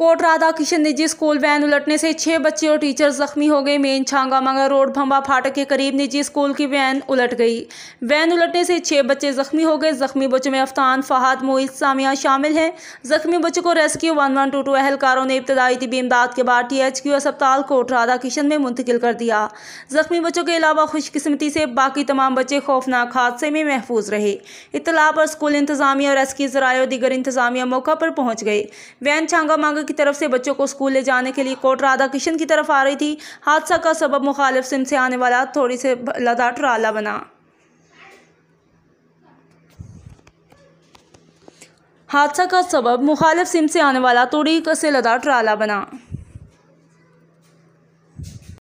coat Radha Kishan निजी school van उलटने से छह बच्चे और टीचर जख्मी हो गए मेन मंगा रोड भंबा फाटक के करीब निजी स्कूल की वैन उलट गई वैन उलटने से छह बच्चे जख्मी हो गए जख्मी बच्चों में अफतान फहाद मोहित सामिया शामिल हैं जख्मी बच्चों को rescue one one two two एहलकारों ने इब्तदाई तबी इमदाद के बाद टी एच क्यू अस्पताल कोट राधा किशन में मुंतकिल कर दिया जख्मी बच्चों के अलावा खुशकस्मती से बाकी तमाम बच्चे खौफनाक हादसे में महफूज रहे इतला पर स्कूल इंतजामिया रेस्क्यू ज़राये और दीगर इंतजामिया मौका पर पहुंच गए वैन छांगा मांगा की तरफ से बच्चों को स्कूल ले जाने के लिए कोट राधा किशन की तरफ आ रही थी हादसा का सबब मुखालिफ सिम से आने वाला थोड़ी से लदा ट्राला बना हादसा का सबब मुखालिफ सिम से आने वाला तोड़ी से लदा ट्राला बना